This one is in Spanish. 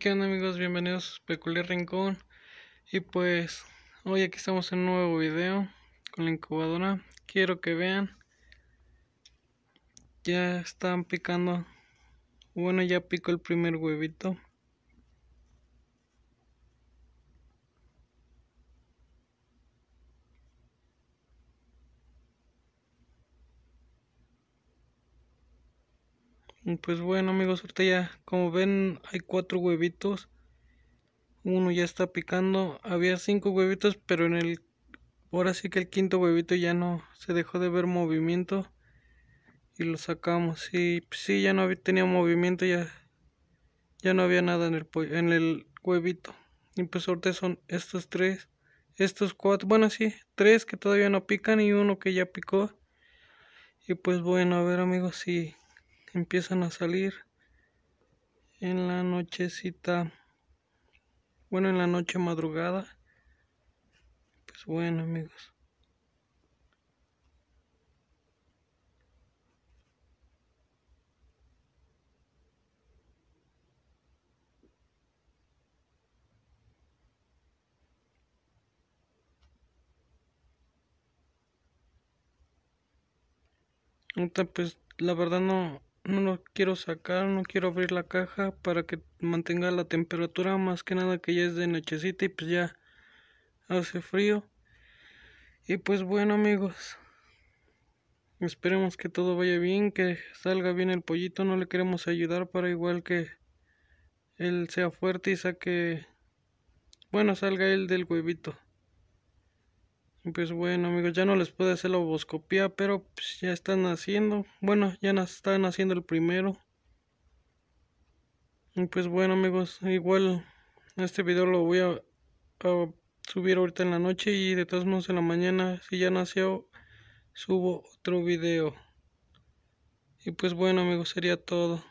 ¿Qué onda amigos? Bienvenidos a Peculiar Rincón Y pues hoy aquí estamos en un nuevo video con la incubadora Quiero que vean Ya están picando Bueno ya picó el primer huevito Mm, pues bueno amigos, ahorita ya como ven hay cuatro huevitos. Uno ya está picando. Había cinco huevitos, pero en el... Ahora sí que el quinto huevito ya no se dejó de ver movimiento. Y lo sacamos. Y pues sí, ya no había, tenía movimiento, ya, ya no había nada en el, en el huevito. Y pues ahorita son estos tres. Estos cuatro, bueno sí, tres que todavía no pican y uno que ya picó. Y pues bueno, a ver amigos si... Sí empiezan a salir en la nochecita bueno en la noche madrugada pues bueno amigos pues la verdad no no lo quiero sacar, no quiero abrir la caja para que mantenga la temperatura, más que nada que ya es de nochecita y pues ya hace frío. Y pues bueno amigos, esperemos que todo vaya bien, que salga bien el pollito, no le queremos ayudar para igual que él sea fuerte y saque, bueno, salga él del huevito. Pues bueno amigos, ya no les puedo hacer la oboscopía, pero pues ya están haciendo, bueno, ya están haciendo el primero. Y pues bueno amigos, igual este video lo voy a, a, subir ahorita en la noche y de todos modos en la mañana, si ya nació, subo otro video. Y pues bueno amigos, sería todo.